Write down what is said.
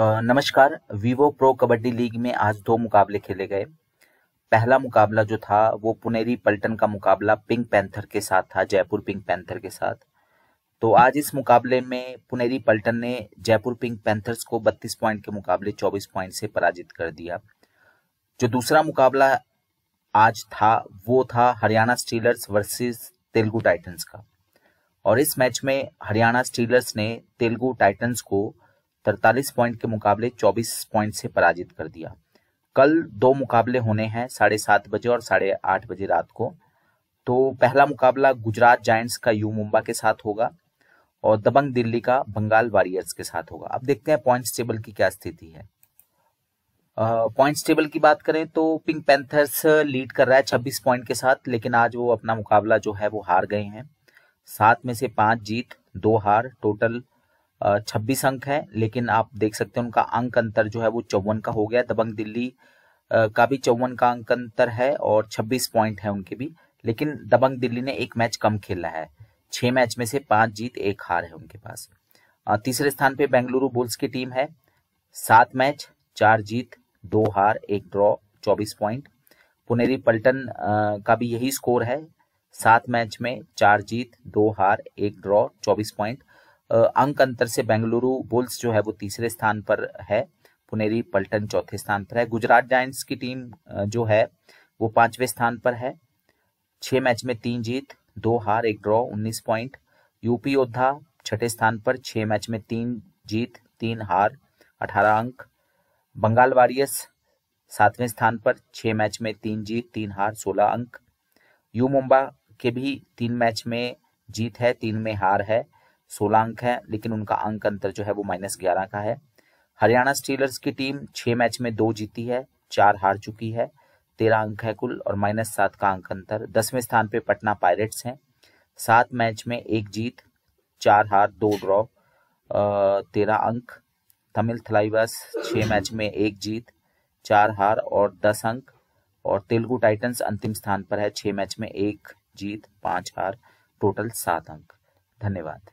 नमस्कार Vivo pro kabaddi league में आज दो मुकाबले खेले गए पहला मुकाबला जो था वो पुनेरी पल्टन का मुकाबला पिंक पैंथर के साथ था जयपुर पिंक पैंथर के साथ तो आज इस मुकाबले में पुनेरी पल्टन ने जयपुर पिंक पैंथर्स को 32 पॉइंट के मुकाबले 24 पॉइंट से पराजित कर दिया जो दूसरा मुकाबला आज था वो था Haryana Steelers versus Telugu Titans का और इस मैच में हरियाणा स्टीलर्स ने तेलुगु टाइटन्स को तरतालीस पॉइंट के मुकाबले 24 पॉइंट से पराजित कर दिया कल दो मुकाबले होने हैं साढ़े सात बजे और साढ़े आठ बजे रात को तो पहला मुकाबला गुजरात जायंट्स का यू मुंबा के साथ होगा और दबंग दिल्ली का बंगाल वॉरियर्स के साथ होगा अब देखते हैं पॉइंट्स टेबल की क्या स्थिति है पॉइंट्स टेबल की बात करें तो पिंक पैंथर्स लीड कर रहा है छब्बीस पॉइंट के साथ लेकिन आज वो अपना मुकाबला जो है वो हार गए हैं सात में से पांच जीत दो हार टोटल छब्बीस अंक है लेकिन आप देख सकते हैं उनका अंक अंतर जो है वो चौवन का हो गया दबंग दिल्ली का भी चौवन का अंक अंतर है और छब्बीस पॉइंट है उनके भी लेकिन दबंग दिल्ली ने एक मैच कम खेला है छह मैच में से पांच जीत एक हार है उनके पास तीसरे स्थान पे बेंगलुरु बुल्स की टीम है सात मैच चार जीत दो हार एक ड्रॉ चौबीस पॉइंट पुनेरी पल्टन का भी यही स्कोर है सात मैच में चार जीत दो हार एक ड्रॉ चौबीस पॉइंट अंक अंतर से बेंगलुरु बुल्स जो है वो तीसरे स्थान पर है पुनेरी पल्टन चौथे स्थान पर है गुजरात जायंट्स की टीम जो है वो पांचवें स्थान पर है छह मैच में तीन जीत दो हार एक ड्रॉ उन्नीस पॉइंट यूपी योद्धा छठे स्थान पर छह मैच में तीन जीत तीन हार अठारह अंक बंगाल वारियर्स सातवें स्थान पर छह मैच में तीन जीत तीन हार सोलह अंक यू मुंबा के भी तीन मैच में जीत है तीन में हार है सोलह अंक है लेकिन उनका अंक अंतर जो है वो माइनस ग्यारह का है हरियाणा स्टीलर्स की टीम छह मैच में दो जीती है चार हार चुकी है तेरह अंक है कुल और माइनस सात का अंक अंतर दसवें स्थान पे पटना पायरेट्स हैं सात मैच में एक जीत चार हार दो ड्रॉ तेरह अंक तमिल थलाइवास छः मैच में एक जीत चार हार और दस अंक और तेलुगु टाइटन्स अंतिम स्थान पर है छः मैच में एक जीत पाँच हार टोटल सात अंक धन्यवाद